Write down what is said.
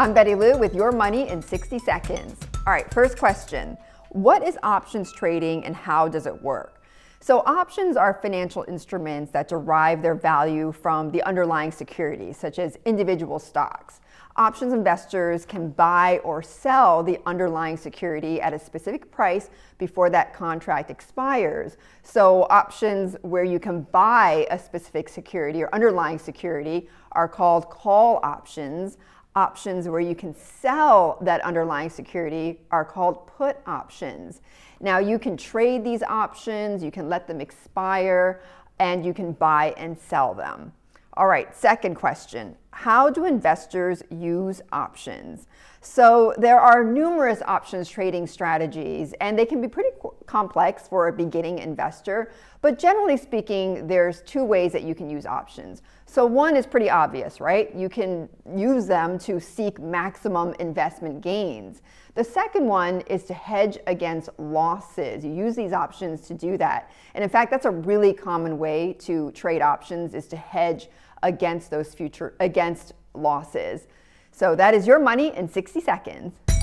I'm Betty Lou with Your Money in 60 Seconds. All right, first question. What is options trading and how does it work? So options are financial instruments that derive their value from the underlying securities, such as individual stocks. Options investors can buy or sell the underlying security at a specific price before that contract expires. So options where you can buy a specific security or underlying security are called call options options where you can sell that underlying security are called put options. Now you can trade these options, you can let them expire, and you can buy and sell them. All right, second question. How do investors use options? So there are numerous options trading strategies and they can be pretty complex for a beginning investor, but generally speaking, there's two ways that you can use options. So one is pretty obvious, right? You can use them to seek maximum investment gains. The second one is to hedge against losses. You use these options to do that. And in fact, that's a really common way to trade options is to hedge against those future against losses. So that is your money in 60 seconds.